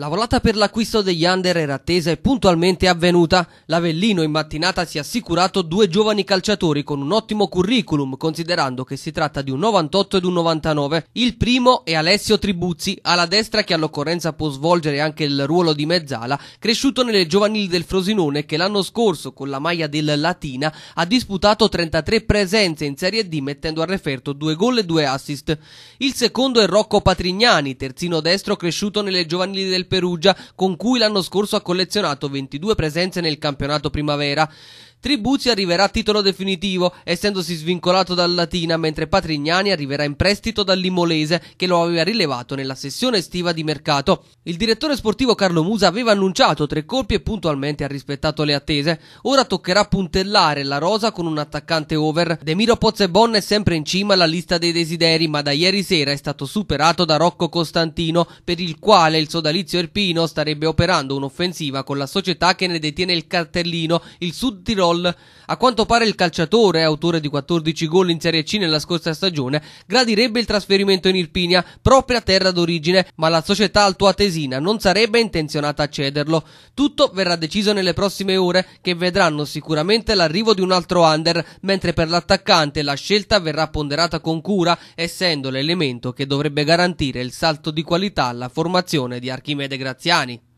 La volata per l'acquisto degli under era attesa e puntualmente avvenuta. L'Avellino in mattinata si è assicurato due giovani calciatori con un ottimo curriculum, considerando che si tratta di un 98 ed un 99. Il primo è Alessio Tribuzzi, alla destra che all'occorrenza può svolgere anche il ruolo di mezzala, cresciuto nelle giovanili del Frosinone che l'anno scorso con la maglia del Latina ha disputato 33 presenze in Serie D mettendo a referto due gol e due assist. Il secondo è Rocco Patrignani, terzino destro cresciuto nelle giovanili del Perugia, con cui l'anno scorso ha collezionato 22 presenze nel campionato primavera. Tribuzzi arriverà a titolo definitivo, essendosi svincolato dal Latina, mentre Patrignani arriverà in prestito dal Limolese, che lo aveva rilevato nella sessione estiva di mercato. Il direttore sportivo Carlo Musa aveva annunciato tre colpi e puntualmente ha rispettato le attese. Ora toccherà puntellare la rosa con un attaccante over. Demiro Pozzebon è sempre in cima alla lista dei desideri, ma da ieri sera è stato superato da Rocco Costantino, per il quale il sodalizio erpino starebbe operando un'offensiva con la società che ne detiene il cartellino, il Sud Tirolo gol. A quanto pare il calciatore, autore di 14 gol in Serie C nella scorsa stagione, gradirebbe il trasferimento in Irpinia, propria terra d'origine, ma la società altoatesina non sarebbe intenzionata a cederlo. Tutto verrà deciso nelle prossime ore, che vedranno sicuramente l'arrivo di un altro under, mentre per l'attaccante la scelta verrà ponderata con cura, essendo l'elemento che dovrebbe garantire il salto di qualità alla formazione di Archimede Graziani.